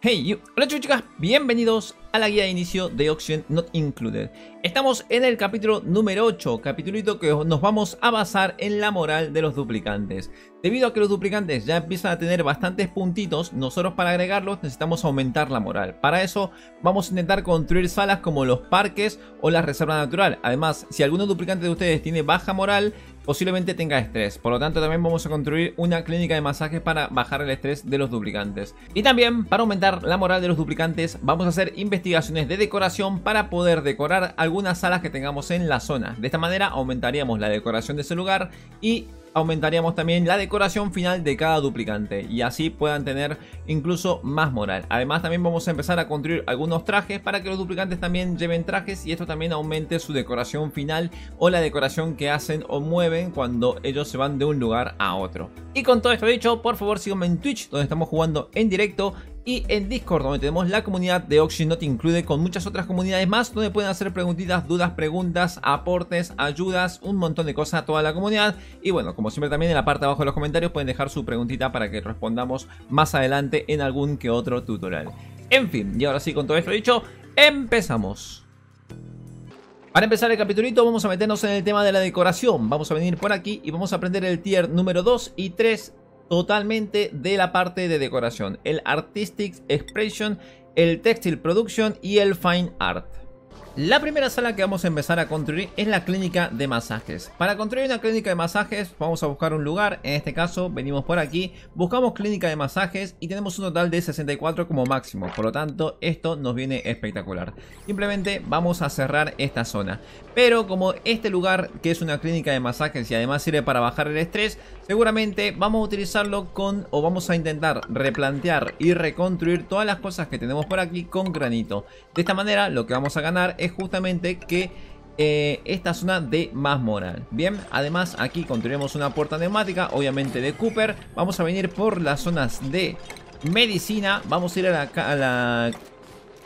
Hey, you. hola chicos, bienvenidos a la guía de inicio de Oxygen Not Included. Estamos en el capítulo número 8, capítulito que nos vamos a basar en la moral de los duplicantes. Debido a que los duplicantes ya empiezan a tener bastantes puntitos, nosotros para agregarlos necesitamos aumentar la moral. Para eso vamos a intentar construir salas como los parques o la reserva natural. Además, si alguno duplicante de ustedes tiene baja moral, posiblemente tenga estrés. Por lo tanto, también vamos a construir una clínica de masajes para bajar el estrés de los duplicantes. Y también, para aumentar la moral de los duplicantes, vamos a hacer investigaciones investigaciones de decoración para poder decorar algunas salas que tengamos en la zona. De esta manera aumentaríamos la decoración de ese lugar y aumentaríamos también la decoración final de cada duplicante y así puedan tener incluso más moral. Además también vamos a empezar a construir algunos trajes para que los duplicantes también lleven trajes y esto también aumente su decoración final o la decoración que hacen o mueven cuando ellos se van de un lugar a otro. Y con todo esto dicho, por favor síganme en Twitch donde estamos jugando en directo y en Discord, donde tenemos la comunidad de Oxygen Include con muchas otras comunidades más, donde pueden hacer preguntitas, dudas, preguntas, aportes, ayudas, un montón de cosas a toda la comunidad. Y bueno, como siempre también en la parte de abajo de los comentarios pueden dejar su preguntita para que respondamos más adelante en algún que otro tutorial. En fin, y ahora sí, con todo esto dicho, empezamos. Para empezar el capitulito vamos a meternos en el tema de la decoración. Vamos a venir por aquí y vamos a aprender el tier número 2 y 3 totalmente de la parte de decoración, el Artistic Expression, el Textile Production y el Fine Art. La primera sala que vamos a empezar a construir es la clínica de masajes. Para construir una clínica de masajes vamos a buscar un lugar, en este caso venimos por aquí, buscamos clínica de masajes y tenemos un total de 64 como máximo, por lo tanto esto nos viene espectacular. Simplemente vamos a cerrar esta zona, pero como este lugar que es una clínica de masajes y además sirve para bajar el estrés, seguramente vamos a utilizarlo con o vamos a intentar replantear y reconstruir todas las cosas que tenemos por aquí con granito. De esta manera lo que vamos a ganar es justamente que eh, esta zona de más moral Bien, además aquí construimos una puerta neumática, obviamente de Cooper. Vamos a venir por las zonas de medicina. Vamos a ir a la,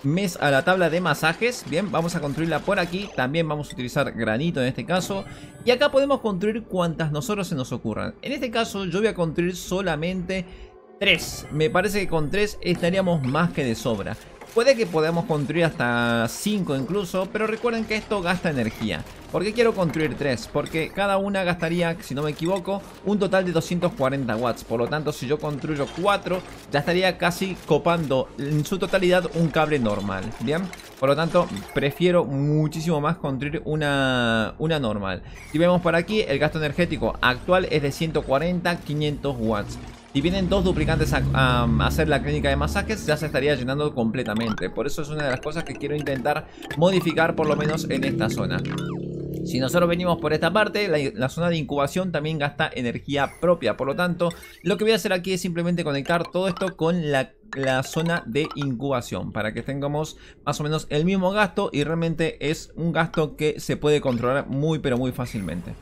mes a la tabla de masajes. Bien, vamos a construirla por aquí. También vamos a utilizar granito en este caso. Y acá podemos construir cuantas nosotros se nos ocurran. En este caso yo voy a construir solamente tres. Me parece que con tres estaríamos más que de sobra. Puede que podamos construir hasta 5 incluso, pero recuerden que esto gasta energía. ¿Por qué quiero construir 3? Porque cada una gastaría, si no me equivoco, un total de 240 watts. Por lo tanto, si yo construyo 4, ya estaría casi copando en su totalidad un cable normal. ¿Bien? Por lo tanto, prefiero muchísimo más construir una, una normal. Si vemos por aquí, el gasto energético actual es de 140, 500 watts. Si vienen dos duplicantes a, hacer la clínica de masajes, ya se estaría llenando completamente. Por eso es una de las cosas que quiero intentar modificar por lo menos en esta zona. Si nosotros venimos por esta parte, la, zona de incubación también gasta energía propia. Por lo tanto, lo que voy a hacer aquí es simplemente conectar todo esto con la zona de incubación. Para que tengamos más o menos el mismo gasto y realmente es un gasto que se puede controlar muy pero muy fácilmente.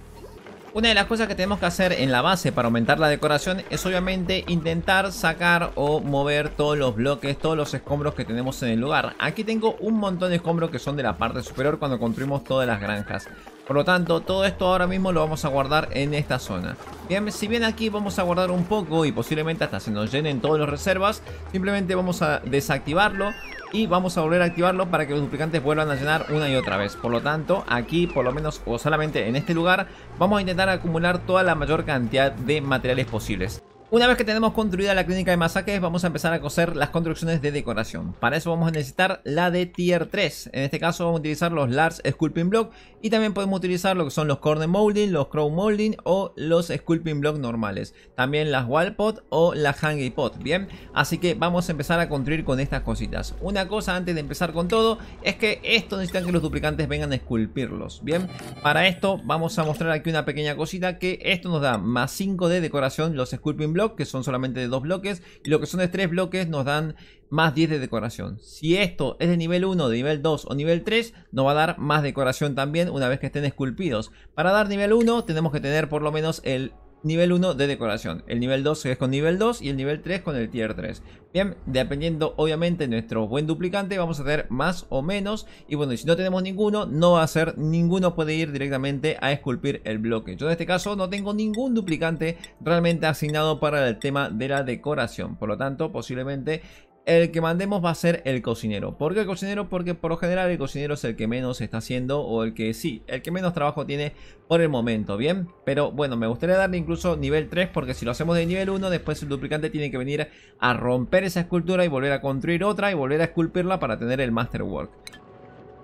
Una de las cosas que tenemos que hacer en la base para aumentar la decoración es obviamente intentar sacar o mover todos los bloques, todos los escombros que tenemos en el lugar. Aquí tengo un montón de escombros que son de la parte superior cuando construimos todas las granjas. Por lo tanto, todo esto ahora mismo lo vamos a guardar en esta zona. Bien, si bien aquí vamos a guardar un poco y posiblemente hasta se nos llenen todas las reservas, simplemente vamos a desactivarlo y vamos a volver a activarlo para que los duplicantes vuelvan a llenar una y otra vez. Por lo tanto, aquí por lo menos o solamente en este lugar vamos a intentar acumular toda la mayor cantidad de materiales posibles. Una vez que tenemos construida la clínica de masajes, vamos a empezar a coser las construcciones de decoración. Para eso vamos a necesitar la de tier 3. En este caso vamos a utilizar los Large Sculpting Block y también podemos utilizar lo que son los Corner Molding, los Crow Molding o los Sculpting Block normales. También las Wall Pot o las Hanging Pot, ¿bien? Así que vamos a empezar a construir con estas cositas. Una cosa antes de empezar con todo es que esto necesitan que los duplicantes vengan a esculpirlos, ¿bien? Para esto vamos a mostrar aquí una pequeña cosita que esto nos da más 5 de decoración los Sculpting Block que son solamente de dos bloques, y lo que son de tres bloques nos dan más 10 de decoración. Si esto es de nivel 1, de nivel 2 o nivel 3, nos va a dar más decoración también una vez que estén esculpidos. Para dar nivel 1 tenemos que tener por lo menos el nivel 1 de decoración. El nivel 2 es con nivel 2 y el nivel 3 con el tier 3. Bien, dependiendo obviamente de nuestro buen duplicante vamos a hacer más o menos. Y bueno, si no tenemos ninguno, no va a ser, ninguno puede ir directamente a esculpir el bloque. Yo en este caso no tengo ningún duplicante realmente asignado para el tema de la decoración. Por lo tanto, posiblemente el que mandemos va a ser el cocinero. ¿Por qué el cocinero? Porque por lo general el cocinero es el que menos está haciendo o el que sí, el que menos trabajo tiene por el momento, ¿bien? Pero bueno, me gustaría darle incluso nivel 3 porque si lo hacemos de nivel 1, después el duplicante tiene que venir a romper esa escultura y volver a construir otra y volver a esculpirla para tener el Masterwork.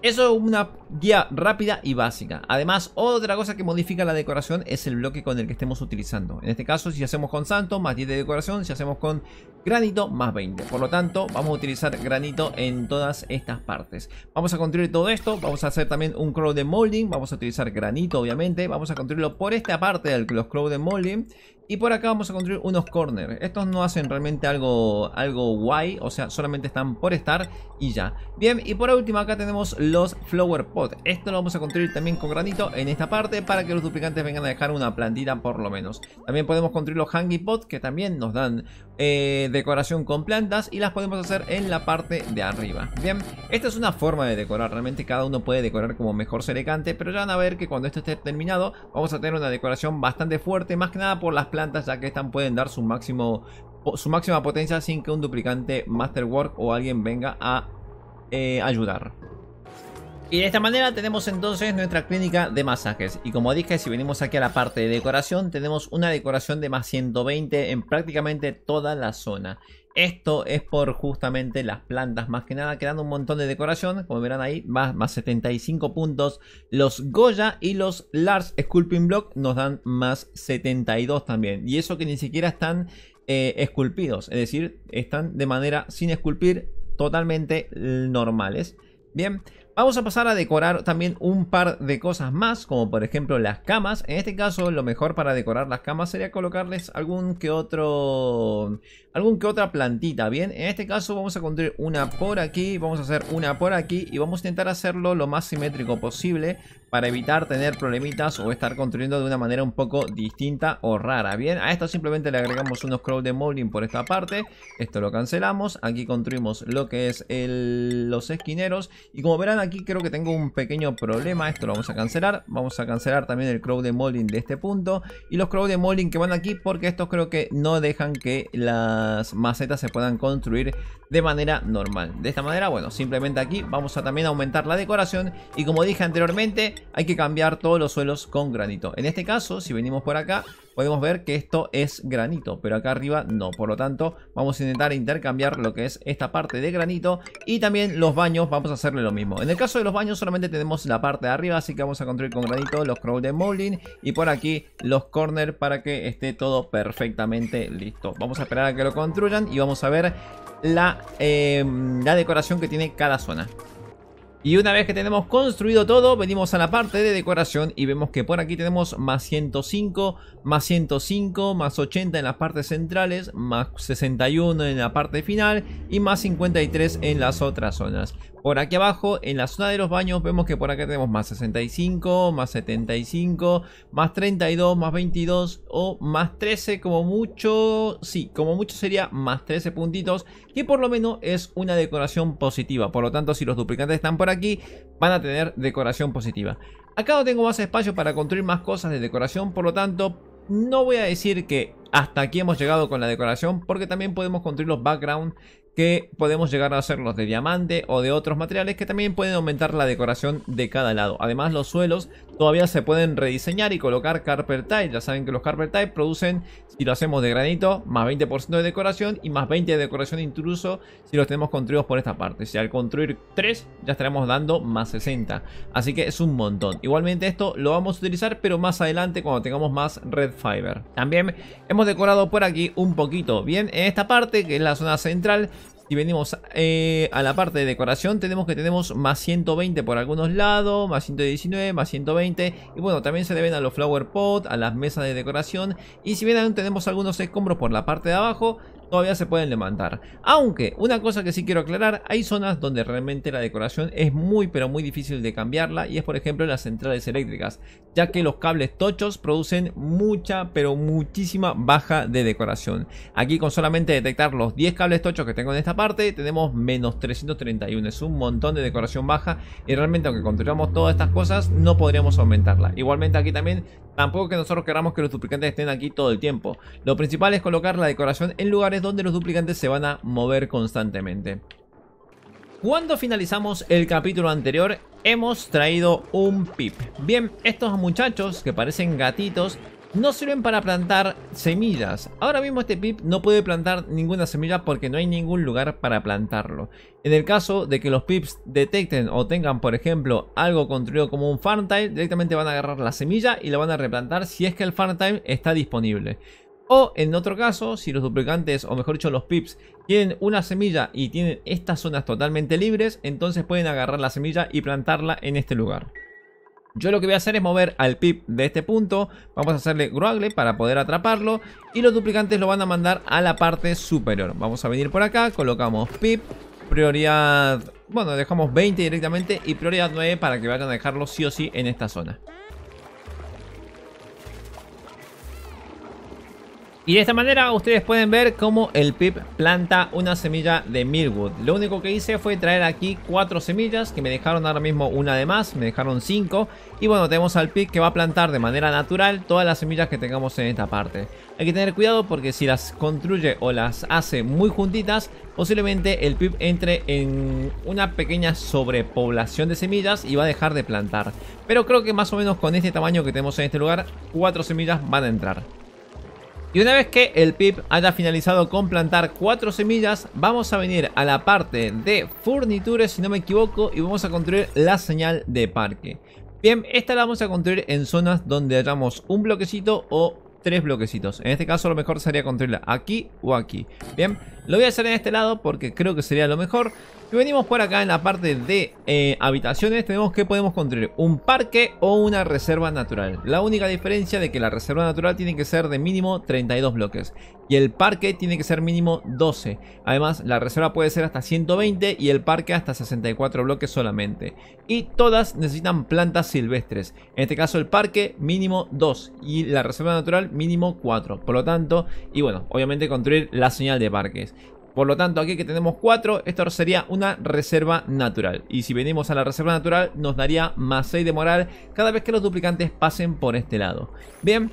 Eso es una guía rápida y básica. Además, otra cosa que modifica la decoración es el bloque con el que estemos utilizando. En este caso, si hacemos con santo, más 10 de decoración. Si hacemos con granito, más 20. Por lo tanto, vamos a utilizar granito en todas estas partes. Vamos a construir todo esto. Vamos a hacer también un crow de molding. Vamos a utilizar granito, obviamente. Vamos a construirlo por esta parte de los crow de molding. Y por acá vamos a construir unos corners. Estos no hacen realmente algo, algo guay. O sea, solamente están por estar y ya. Bien, y por último acá tenemos los flower pot. Esto lo vamos a construir también con granito en esta parte para que los duplicantes vengan a dejar una plantita por lo menos. También podemos construir los hanging pots que también nos dan eh, decoración con plantas y las podemos hacer en la parte de arriba. Bien, esta es una forma de decorar. Realmente cada uno puede decorar como mejor se le cante. Pero ya van a ver que cuando esto esté terminado vamos a tener una decoración bastante fuerte. Más que nada por las plantas plantas ya que estas pueden dar su máximo su máxima potencia sin que un duplicante Masterwork o alguien venga a eh, ayudar. Y de esta manera tenemos entonces nuestra clínica de masajes. Y como dije, si venimos aquí a la parte de decoración, tenemos una decoración de más 120 en prácticamente toda la zona. Esto es por justamente las plantas, más que nada, dan un montón de decoración, como verán ahí, más, más 75 puntos. Los Goya y los Lars Sculpting Block nos dan más 72 también. Y eso que ni siquiera están eh, esculpidos, es decir, están de manera sin esculpir totalmente normales. Bien, Vamos a pasar a decorar también un par de cosas más, como por ejemplo las camas. En este caso, lo mejor para decorar las camas sería colocarles algún que otro... Algún que otra plantita, ¿bien? En este caso vamos a construir una por aquí, vamos a hacer una por aquí y vamos a intentar hacerlo lo más simétrico posible para evitar tener problemitas o estar construyendo de una manera un poco distinta o rara, ¿bien? A esto simplemente le agregamos unos crowd de molding por esta parte, esto lo cancelamos, aquí construimos lo que es los esquineros y como verán aquí creo que tengo un pequeño problema, esto lo vamos a cancelar, vamos a cancelar también el crowd de molding de este punto y los crowd de molding que van aquí porque estos creo que no dejan que las macetas se puedan construir de manera normal. De esta manera, bueno, simplemente aquí vamos a también aumentar la decoración y como dije anteriormente, hay que cambiar todos los suelos con granito. En este caso, si venimos por acá, podemos ver que esto es granito, pero acá arriba no. Por lo tanto, vamos a intentar intercambiar lo que es esta parte de granito y también los baños, vamos a hacerle lo mismo. En el caso de los baños solamente tenemos la parte de arriba, así que vamos a construir con granito los crawl de molding y por aquí los corners para que esté todo perfectamente listo. Vamos a esperar a que lo construyan y vamos a ver la eh, decoración que tiene cada zona. Y una vez que tenemos construido todo, venimos a la parte de decoración y vemos que por aquí tenemos más 105, más 105, más 80 en las partes centrales, más 61 en la parte final y más 53 en las otras zonas. Por aquí abajo, en la zona de los baños, vemos que por acá tenemos más 65, más 75, más 32, más 22 o más 13 como mucho. Sí, como mucho sería más 13 puntitos, que por lo menos es una decoración positiva. Por lo tanto, si los duplicantes están por aquí, van a tener decoración positiva. Acá no tengo más espacio para construir más cosas de decoración, por lo tanto, no voy a decir que hasta aquí hemos llegado con la decoración porque también podemos construir los backgrounds que podemos llegar a hacerlos de diamante o de otros materiales que también pueden aumentar la decoración de cada lado. Además los suelos todavía se pueden rediseñar y colocar carpet Tile, Ya saben que los carpet Tile producen, si lo hacemos de granito, más 20% de decoración y más 20% de decoración intruso si los tenemos construidos por esta parte. Si al construir 3 ya estaremos dando más 60. Así que es un montón. Igualmente esto lo vamos a utilizar pero más adelante cuando tengamos más red fiber. También hemos decorado por aquí un poquito bien en esta parte que es la zona central si venimos eh, a la parte de decoración, tenemos que tenemos más 120 por algunos lados, más 119, más 120. Y bueno, también se deben a los flower pot, a las mesas de decoración. Y si bien aún tenemos algunos escombros por la parte de abajo, todavía se pueden levantar. Aunque, una cosa que sí quiero aclarar, hay zonas donde realmente la decoración es muy pero muy difícil de cambiarla y es por ejemplo las centrales eléctricas, ya que los cables tochos producen mucha pero muchísima baja de decoración. Aquí con solamente detectar los 10 cables tochos que tengo en esta parte, tenemos menos 331, es un montón de decoración baja y realmente aunque controlamos todas estas cosas no podríamos aumentarla. Igualmente aquí también Tampoco que nosotros queramos que los duplicantes estén aquí todo el tiempo. Lo principal es colocar la decoración en lugares donde los duplicantes se van a mover constantemente. Cuando finalizamos el capítulo anterior hemos traído un pip. Bien, estos muchachos que parecen gatitos no sirven para plantar semillas. Ahora mismo este pip no puede plantar ninguna semilla porque no hay ningún lugar para plantarlo. En el caso de que los pips detecten o tengan, por ejemplo, algo construido como un farm time, directamente van a agarrar la semilla y la van a replantar si es que el farm time está disponible. O en otro caso, si los duplicantes, o mejor dicho los pips, tienen una semilla y tienen estas zonas totalmente libres, entonces pueden agarrar la semilla y plantarla en este lugar. Yo lo que voy a hacer es mover al pip de este punto. Vamos a hacerle groagle para poder atraparlo. Y los duplicantes lo van a mandar a la parte superior. Vamos a venir por acá, colocamos pip, prioridad... Bueno, dejamos 20 directamente y prioridad 9 para que vayan a dejarlo sí o sí en esta zona. Y de esta manera ustedes pueden ver cómo el Pip planta una semilla de Milwood. Lo único que hice fue traer aquí cuatro semillas que me dejaron ahora mismo una de más, me dejaron cinco. Y bueno, tenemos al Pip que va a plantar de manera natural todas las semillas que tengamos en esta parte. Hay que tener cuidado porque si las construye o las hace muy juntitas, posiblemente el Pip entre en una pequeña sobrepoblación de semillas y va a dejar de plantar. Pero creo que más o menos con este tamaño que tenemos en este lugar, cuatro semillas van a entrar. Y una vez que el PIP haya finalizado con plantar cuatro semillas, vamos a venir a la parte de Furniture, si no me equivoco, y vamos a construir la señal de parque. Bien, esta la vamos a construir en zonas donde hayamos un bloquecito o tres bloquecitos. En este caso lo mejor sería construirla aquí o aquí. Bien, lo voy a hacer en este lado porque creo que sería lo mejor. Y venimos por acá en la parte de eh, habitaciones. Tenemos que podemos construir un parque o una reserva natural. La única diferencia de que la reserva natural tiene que ser de mínimo 32 bloques. Y el parque tiene que ser mínimo 12. Además, la reserva puede ser hasta 120 y el parque hasta 64 bloques solamente. Y todas necesitan plantas silvestres. En este caso el parque mínimo 2 y la reserva natural mínimo 4. Por lo tanto, y bueno, obviamente construir la señal de parques. Por lo tanto, aquí que tenemos 4, esto sería una reserva natural. Y si venimos a la reserva natural, nos daría más 6 de moral cada vez que los duplicantes pasen por este lado. Bien,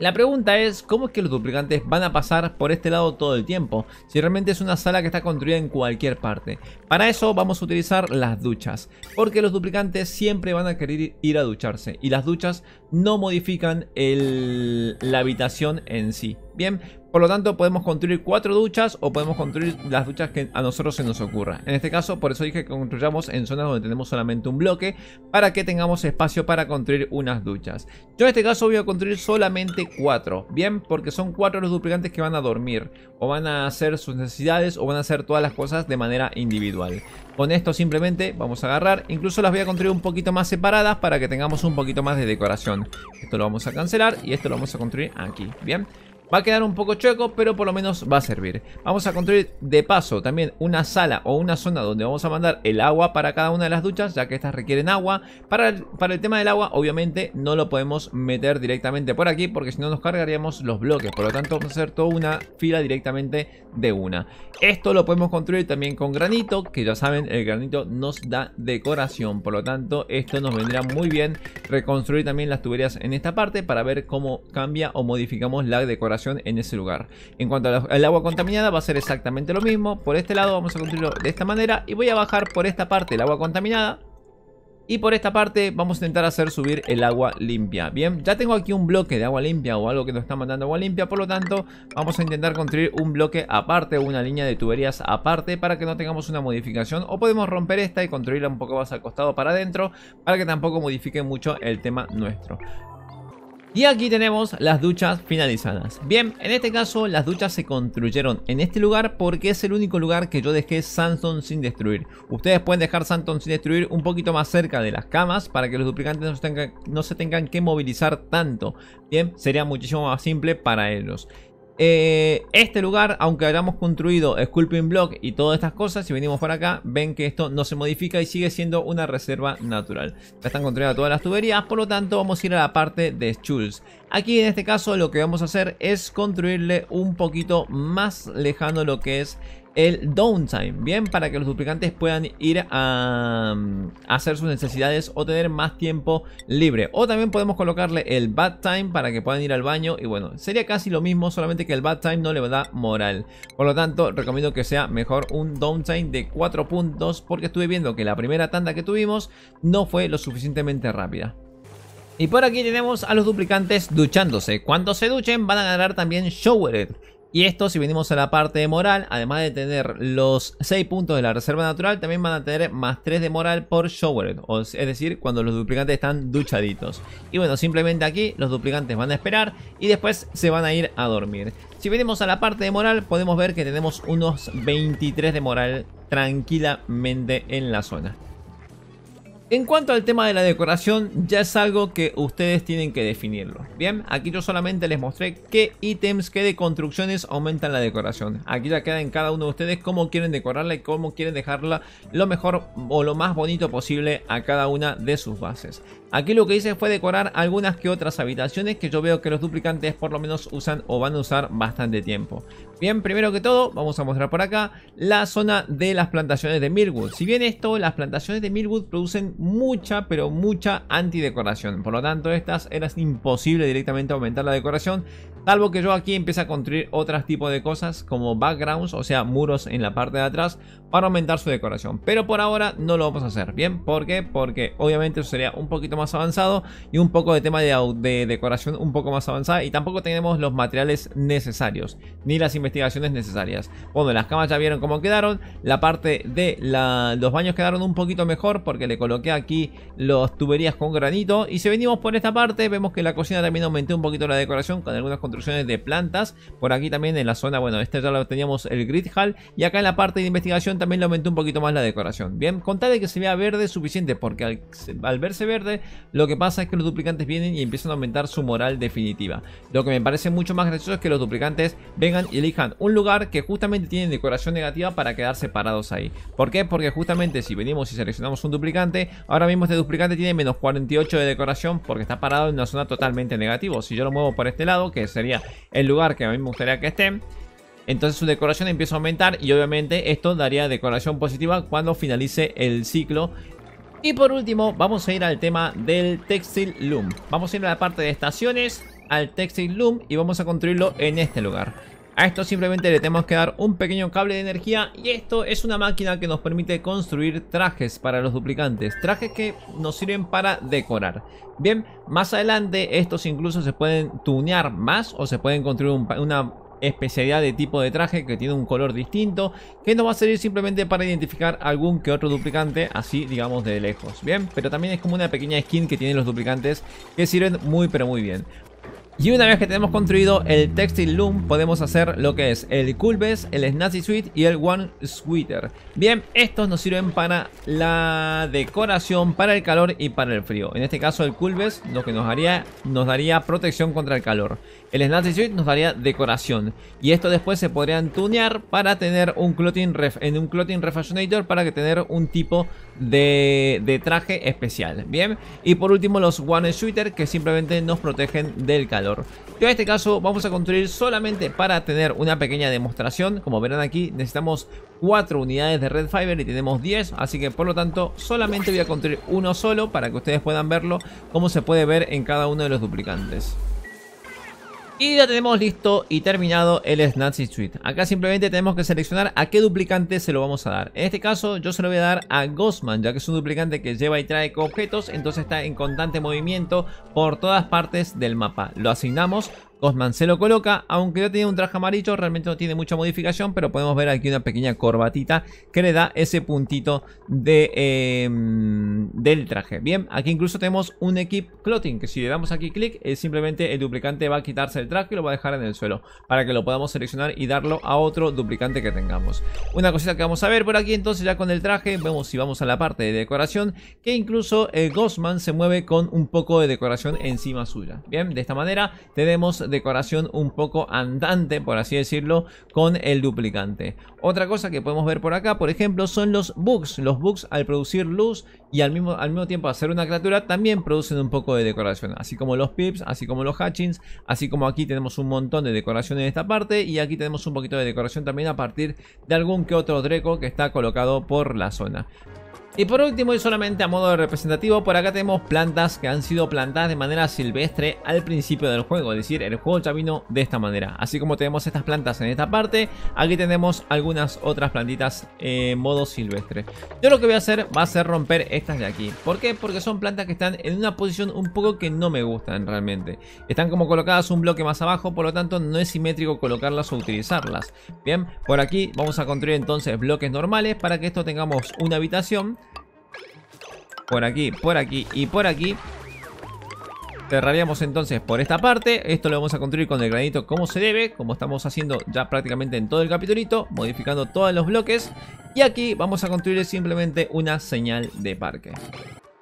la pregunta es, ¿cómo es que los duplicantes van a pasar por este lado todo el tiempo? Si realmente es una sala que está construida en cualquier parte. Para eso vamos a utilizar las duchas, porque los duplicantes siempre van a querer ir a ducharse y las duchas no modifican la habitación en sí. Bien, por lo tanto, podemos construir cuatro duchas o podemos construir las duchas que a nosotros se nos ocurra. En este caso, por eso dije que construyamos en zonas donde tenemos solamente un bloque para que tengamos espacio para construir unas duchas. Yo en este caso voy a construir solamente cuatro, ¿bien? Porque son cuatro los duplicantes que van a dormir o van a hacer sus necesidades o van a hacer todas las cosas de manera individual. Con esto simplemente vamos a agarrar, incluso las voy a construir un poquito más separadas para que tengamos un poquito más de decoración. Esto lo vamos a cancelar y esto lo vamos a construir aquí, ¿bien? bien Va a quedar un poco chueco, pero por lo menos va a servir. Vamos a construir de paso también una sala o una zona donde vamos a mandar el agua para cada una de las duchas, ya que estas requieren agua. Para el, tema del agua, obviamente no lo podemos meter directamente por aquí, porque si no nos cargaríamos los bloques. Por lo tanto, vamos a hacer toda una fila directamente de una. Esto lo podemos construir también con granito, que ya saben, el granito nos da decoración. Por lo tanto, esto nos vendría muy bien reconstruir también las tuberías en esta parte para ver cómo cambia o modificamos la decoración en ese lugar. En cuanto al agua contaminada va a ser exactamente lo mismo. Por este lado vamos a construirlo de esta manera y voy a bajar por esta parte el agua contaminada. Y por esta parte vamos a intentar hacer subir el agua limpia. Bien, ya tengo aquí un bloque de agua limpia o algo que nos está mandando agua limpia. Por lo tanto, vamos a intentar construir un bloque aparte o una línea de tuberías aparte para que no tengamos una modificación. O podemos romper esta y construirla un poco más al costado para adentro para que tampoco modifique mucho el tema nuestro. Y aquí tenemos las duchas finalizadas. Bien, en este caso las duchas se construyeron en este lugar porque es el único lugar que yo dejé Sanson sin destruir. Ustedes pueden dejar Sanson sin destruir un poquito más cerca de las camas para que los duplicantes no se tengan, no se tengan que movilizar tanto. Bien, sería muchísimo más simple para ellos. Eh, este lugar, aunque hayamos construido Sculpting Block y todas estas cosas, si venimos por acá, ven que esto no se modifica y sigue siendo una reserva natural. Ya están construidas todas las tuberías, por lo tanto vamos a ir a la parte de Schultz. Aquí en este caso lo que vamos a hacer es construirle un poquito más lejano lo que es el downtime, ¿bien? Para que los duplicantes puedan ir mm, a, hacer sus necesidades o tener más tiempo libre. O también podemos colocarle el bad time para que puedan ir al baño y bueno, sería casi lo mismo, solamente que el bad time no le da moral. Por lo tanto, recomiendo que sea mejor un downtime de 4 puntos porque estuve viendo que la primera tanda que tuvimos no fue lo suficientemente rápida. Y por aquí tenemos a los duplicantes duchándose. Cuando se duchen van a ganar también Showered. Y esto, si venimos a la parte de moral, además de tener los 6 puntos de la reserva natural, también van a tener más 3 de moral por shower, Es decir, cuando los duplicantes están duchaditos. Y bueno, simplemente aquí los duplicantes van a esperar y después se van a ir a dormir. Si venimos a la parte de moral, podemos ver que tenemos unos 23 de moral tranquilamente en la zona. En cuanto al tema de la decoración, ya es algo que ustedes tienen que definirlo. Bien, aquí yo solamente les mostré qué ítems, qué de construcciones aumentan la decoración. Aquí ya queda en cada uno de ustedes cómo quieren decorarla y cómo quieren dejarla lo mejor o lo más bonito posible a cada una de sus bases. Aquí lo que hice fue decorar algunas que otras habitaciones que yo veo que los duplicantes por lo menos usan o van a usar bastante tiempo. Bien, primero que todo, vamos a mostrar por acá la zona de las plantaciones de Millwood. Si bien esto, las plantaciones de Millwood producen mucha, pero mucha antidecoración. Por lo tanto, estas eran imposible directamente aumentar la decoración. Salvo que yo aquí empiece a construir Otras tipos de cosas como backgrounds, o sea, muros en la parte de atrás para aumentar su decoración. Pero por ahora no lo vamos a hacer, ¿bien? ¿Por qué? Porque obviamente eso sería un poquito más avanzado y un poco de tema de, decoración un poco más avanzada y tampoco tenemos los materiales necesarios, ni las investigaciones necesarias. Bueno, las camas ya vieron cómo quedaron, la parte de los baños quedaron un poquito mejor porque le coloqué aquí Los tuberías con granito y si venimos por esta parte vemos que la cocina también aumentó un poquito la decoración con algunas construcciones de plantas. Por aquí también en la zona, bueno, este ya lo teníamos el grid hall. Y acá en la parte de investigación también le aumentó un poquito más la decoración. Bien, con de que se vea verde suficiente, porque al, verse verde, lo que pasa es que los duplicantes vienen y empiezan a aumentar su moral definitiva. Lo que me parece mucho más gracioso es que los duplicantes vengan y elijan un lugar que justamente tienen decoración negativa para quedarse parados ahí. ¿Por qué? Porque justamente si venimos y seleccionamos un duplicante, ahora mismo este duplicante tiene menos 48 de decoración porque está parado en una zona totalmente negativa. Si yo lo muevo por este lado, que es sería el lugar que a mí me gustaría que estén. Entonces su decoración empieza a aumentar y obviamente esto daría decoración positiva cuando finalice el ciclo. Y por último vamos a ir al tema del textil loom. Vamos a ir a la parte de estaciones, al textil loom y vamos a construirlo en este lugar. A esto simplemente le tenemos que dar un pequeño cable de energía y esto es una máquina que nos permite construir trajes para los duplicantes, trajes que nos sirven para decorar. Bien, más adelante estos incluso se pueden tunear más o se pueden construir una especialidad de tipo de traje que tiene un color distinto que nos va a servir simplemente para identificar algún que otro duplicante así digamos de lejos bien pero también es como una pequeña skin que tienen los duplicantes que sirven muy pero muy bien y una vez que tenemos construido el Textile Loom, podemos hacer lo que es el culves, el Snazzy sweet y el One Sweater. Bien, estos nos sirven para la decoración, para el calor y para el frío. En este caso el culves lo que nos, haría, nos daría protección contra el calor. El Enlace Suit nos daría decoración. Y esto después se podrían tunear para tener un clothing ref, en un clothing refashionator para que tener un tipo de, traje especial. Bien. Y por último los One Shooter que simplemente nos protegen del calor. Que en este caso vamos a construir solamente para tener una pequeña demostración. Como verán aquí necesitamos 4 unidades de Red Fiber y tenemos 10. Así que por lo tanto solamente voy a construir uno solo para que ustedes puedan verlo. Como se puede ver en cada uno de los duplicantes. Y ya tenemos listo y terminado el Snazzy Suite. Acá simplemente tenemos que seleccionar a qué duplicante se lo vamos a dar. En este caso yo se lo voy a dar a Ghostman, ya que es un duplicante que lleva y trae objetos, entonces está en constante movimiento por todas partes del mapa. Lo asignamos Gosman se lo coloca, aunque ya tenía un traje amarillo, realmente no tiene mucha modificación, pero podemos ver aquí una pequeña corbatita que le da ese puntito de, em, del traje. Bien, aquí incluso tenemos un equip clothing, que si le damos aquí clic, eh, simplemente el duplicante va a quitarse el traje y lo va a dejar en el suelo, para que lo podamos seleccionar y darlo a otro duplicante que tengamos. Una cosita que vamos a ver por aquí, entonces ya con el traje, vemos si vamos a la parte de decoración, que incluso el eh, se mueve con un poco de decoración encima suya. Bien, de esta manera tenemos decoración un poco andante, por así decirlo, con el duplicante. Otra cosa que podemos ver por acá, por ejemplo, son los bugs. Los bugs al producir luz y al mismo, al mismo tiempo hacer una criatura también producen un poco de decoración. Así como los pips, así como los hatchings, así como aquí tenemos un montón de decoración en esta parte y aquí tenemos un poquito de decoración también a partir de algún que otro dreco que está colocado por la zona. Y por último y solamente a modo representativo, por acá tenemos plantas que han sido plantadas de manera silvestre al principio del juego, es decir, el juego ya vino de esta manera. Así como tenemos estas plantas en esta parte, aquí tenemos algunas otras plantitas en modo silvestre. Yo lo que voy a hacer va a ser romper estas de aquí. ¿Por qué? Porque son plantas que están en una posición un poco que no me gustan realmente. Están como colocadas un bloque más abajo, por lo tanto no es simétrico colocarlas o utilizarlas. Bien, por aquí vamos a construir entonces bloques normales para que esto tengamos una habitación por aquí, por aquí y por aquí. Cerraríamos entonces por esta parte. Esto lo vamos a construir con el granito como se debe. Como estamos haciendo ya prácticamente en todo el capitulito. Modificando todos los bloques. Y aquí vamos a construir simplemente una señal de parque.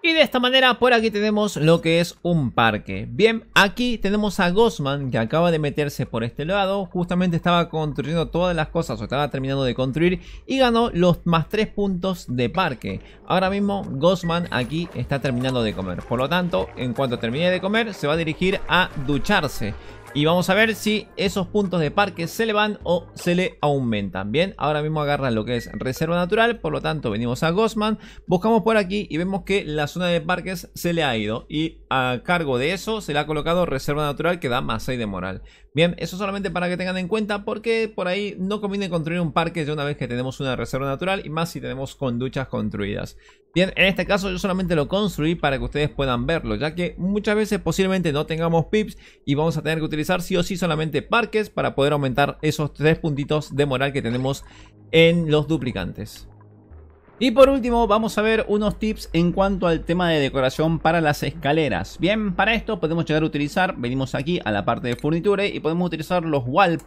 Y de esta manera por aquí tenemos lo que es un parque. Bien, aquí tenemos a Gosman que acaba de meterse por este lado. Justamente estaba construyendo todas las cosas o estaba terminando de construir y ganó los más 3 puntos de parque. Ahora mismo Gosman aquí está terminando de comer. Por lo tanto, en cuanto termine de comer se va a dirigir a ducharse. Y vamos a ver si esos puntos de parques se le van o se le aumentan. Bien, ahora mismo agarran lo que es reserva natural. Por lo tanto, venimos a Gosman. Buscamos por aquí y vemos que la zona de parques se le ha ido. Y a cargo de eso se le ha colocado reserva natural que da más 6 de moral. Bien, eso solamente para que tengan en cuenta porque por ahí no conviene construir un parque ya una vez que tenemos una reserva natural y más si tenemos duchas construidas. Bien, en este caso yo solamente lo construí para que ustedes puedan verlo, ya que muchas veces posiblemente no tengamos pips y vamos a tener que utilizar sí o sí solamente parques para poder aumentar esos tres puntitos de moral que tenemos en los duplicantes. Y por último vamos a ver unos tips en cuanto al tema de decoración para las escaleras. Bien, para esto podemos llegar a utilizar, venimos aquí a la parte de furniture y podemos utilizar los wall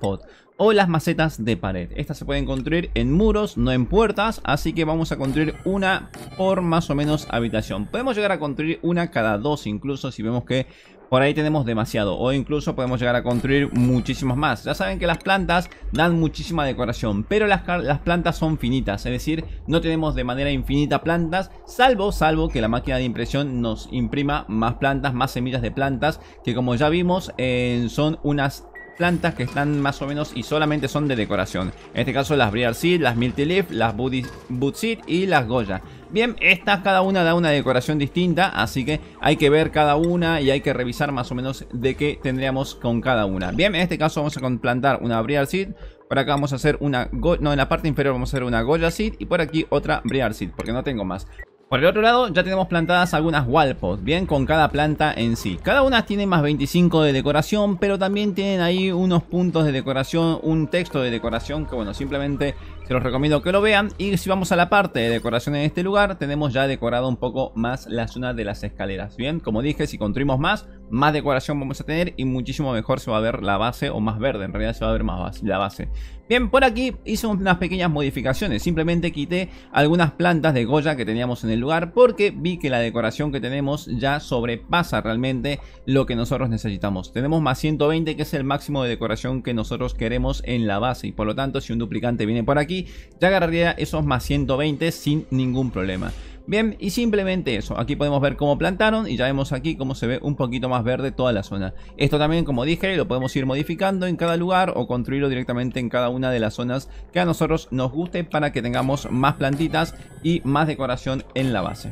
o las macetas de pared. Estas se pueden construir en muros, no en puertas, así que vamos a construir una por más o menos habitación. Podemos llegar a construir una cada dos incluso si vemos que por ahí tenemos demasiado o incluso podemos llegar a construir muchísimos más. Ya saben que las plantas dan muchísima decoración, pero las, plantas son finitas, es decir, no tenemos de manera infinita plantas, salvo, salvo que la máquina de impresión nos imprima más plantas, más semillas de plantas, que como ya vimos eh, son unas plantas que están más o menos y solamente son de decoración. En este caso las Briar Seed, las Milty Leaf, las Boot Seed y las Goya. Bien, estas cada una da una decoración distinta, así que hay que ver cada una y hay que revisar más o menos de qué tendríamos con cada una. Bien, en este caso vamos a plantar una Briar Seed, por acá vamos a hacer una... no, en la parte inferior vamos a hacer una Goya Seed y por aquí otra Briar Seed, porque no tengo más. Por el otro lado ya tenemos plantadas algunas walpots, bien con cada planta en sí. Cada una tiene más 25 de decoración, pero también tienen ahí unos puntos de decoración, un texto de decoración que bueno, simplemente se los recomiendo que lo vean. Y si vamos a la parte de decoración en este lugar, tenemos ya decorado un poco más la zona de las escaleras. Bien, como dije, si construimos más, más decoración vamos a tener y muchísimo mejor se va a ver la base o más verde. En realidad se va a ver más la base. Bien, por aquí hice unas pequeñas modificaciones. Simplemente quité algunas plantas de Goya que teníamos en el lugar porque vi que la decoración que tenemos ya sobrepasa realmente lo que nosotros necesitamos. Tenemos más 120 que es el máximo de decoración que nosotros queremos en la base y por lo tanto si un duplicante viene por aquí ya agarraría esos más 120 sin ningún problema. Bien, y simplemente eso, aquí podemos ver cómo plantaron y ya vemos aquí cómo se ve un poquito más verde toda la zona. Esto también, como dije, lo podemos ir modificando en cada lugar o construirlo directamente en cada una de las zonas que a nosotros nos guste para que tengamos más plantitas y más decoración en la base.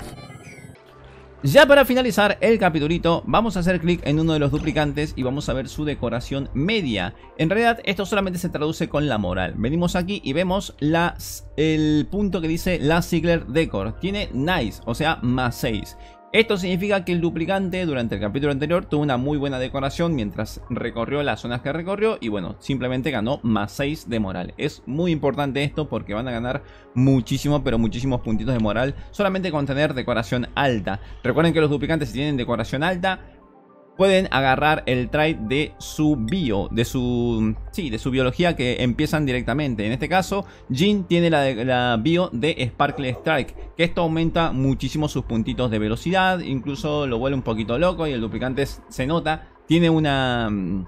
Ya para finalizar el capitulito, vamos a hacer clic en uno de los duplicantes y vamos a ver su decoración media. En realidad, esto solamente se traduce con la moral. Venimos aquí y vemos las, el punto que dice la Sigler Decor. Tiene nice, o sea, más 6. Esto significa que el duplicante durante el capítulo anterior tuvo una muy buena decoración mientras recorrió las zonas que recorrió y bueno, simplemente ganó más 6 de moral. Es muy importante esto porque van a ganar muchísimo, pero muchísimos puntitos de moral solamente con tener decoración alta. Recuerden que los duplicantes si tienen decoración alta pueden agarrar el trade de su bio, de su, sí, de su biología que empiezan directamente. En este caso, Jin tiene la, la bio de Sparkle Strike, que esto aumenta muchísimo sus puntitos de velocidad, incluso lo vuelve un poquito loco y el duplicante se nota. Tiene una mm,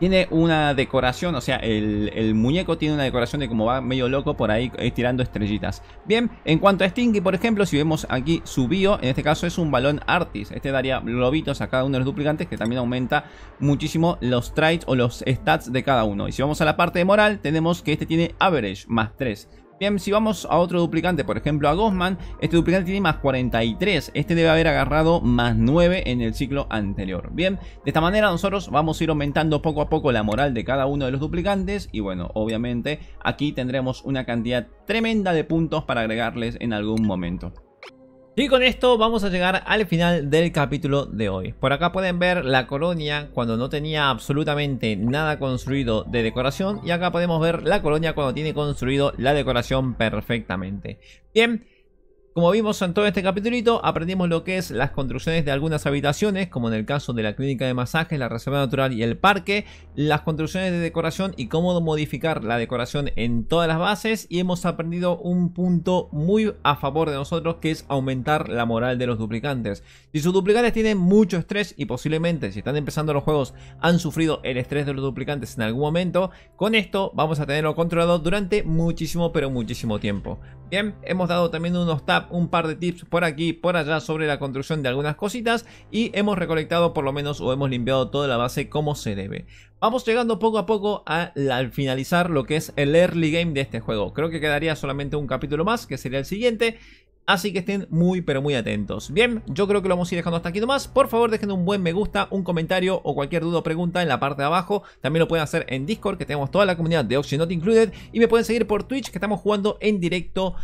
tiene una decoración, o sea, el, muñeco tiene una decoración de como va medio loco por ahí eh, tirando estrellitas. Bien, en cuanto a Stingy, por ejemplo, si vemos aquí su bio, en este caso es un balón Artis. Este daría globitos a cada uno de los duplicantes que también aumenta muchísimo los traits o los stats de cada uno. Y si vamos a la parte de moral, tenemos que este tiene average más 3. Bien, si vamos a otro duplicante, por ejemplo a Gosman, este duplicante tiene más 43, este debe haber agarrado más 9 en el ciclo anterior. Bien, de esta manera nosotros vamos a ir aumentando poco a poco la moral de cada uno de los duplicantes y bueno, obviamente aquí tendremos una cantidad tremenda de puntos para agregarles en algún momento. Y con esto vamos a llegar al final del capítulo de hoy. Por acá pueden ver la colonia cuando no tenía absolutamente nada construido de decoración. Y acá podemos ver la colonia cuando tiene construido la decoración perfectamente. Bien, como vimos en todo este capitulito, aprendimos lo que es las construcciones de algunas habitaciones, como en el caso de la clínica de masajes, la reserva natural y el parque, las construcciones de decoración y cómo modificar la decoración en todas las bases y hemos aprendido un punto muy a favor de nosotros que es aumentar la moral de los duplicantes. Si sus duplicantes tienen mucho estrés y posiblemente si están empezando los juegos han sufrido el estrés de los duplicantes en algún momento, con esto vamos a tenerlo controlado durante muchísimo pero muchísimo tiempo. Bien, hemos dado también unos taps un par de tips por aquí, por allá sobre la construcción de algunas cositas y hemos recolectado por lo menos o hemos limpiado toda la base como se debe. Vamos llegando poco a poco al finalizar lo que es el early game de este juego. Creo que quedaría solamente un capítulo más, que sería el siguiente. Así que estén muy pero muy atentos. Bien, yo creo que lo vamos a ir dejando hasta aquí nomás. Por favor dejen un buen me gusta, un comentario o cualquier duda o pregunta en la parte de abajo. También lo pueden hacer en Discord que tenemos toda la comunidad de Oxy Not Included. Y me pueden seguir por Twitch que estamos jugando en directo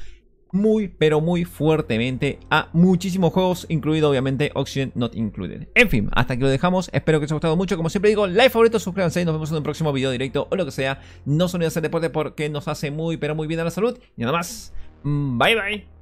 muy, pero muy fuertemente a muchísimos juegos, incluido obviamente Oxygen Not Included. En fin, hasta aquí lo dejamos. Espero que os haya gustado mucho. Como siempre digo, like favorito, suscríbanse y nos vemos en un próximo video directo o lo que sea. No se olviden hacer deporte porque nos hace muy, pero muy bien a la salud. Y nada más, mm, bye bye.